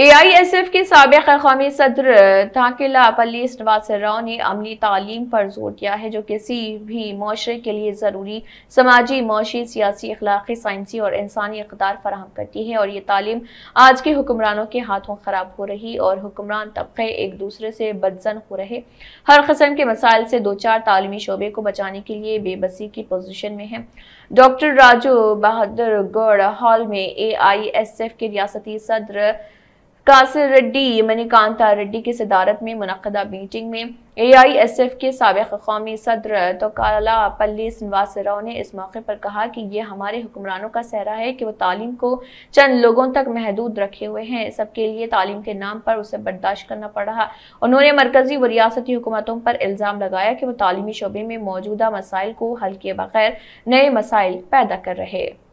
A I S F के सबक कौमी सदर थाकिलापल्ली नवाज राव ने अमली तालीम पर जोर दिया है जो किसी भी माशरे के लिए ज़रूरी समाजी माशी सियासी अखलाक साइंसी और इंसानी इकदार फराहम करती है और ये तालीम आज के हुक्मरानों के हाथों ख़राब हो रही और हुक्मरान तबके एक दूसरे से बदजन हो रहे हर कस्म के मसाइल से दो चार तालीमी शोबे को बचाने के लिए बेबसी की पोजिशन में है डॉक्टर राजू बहादुर गौड़ हॉल में ए आई एस एफ के रियाती सदर कासिर रेड्डी मणिकांता रेड्डी की सदारत में मनदा मीटिंग में ए आई एस एफ के सबक कौमी सदर तो पल्ली श्रीनिवास राव ने इस मौके पर कहा कि ये हमारे हुक्मरानों का सहरा है कि वो तालीम को चंद लोगों तक महदूद रखे हुए हैं सबके लिए तालीम के नाम पर उसे बर्दाश्त करना पड़ रहा उन्होंने मरकजी व रियासती हुकूमतों पर इल्ज़ाम लगाया कि वो तालीमी शोबे में मौजूदा मसाइल को हल किए बगैर नए मसाइल पैदा कर रहे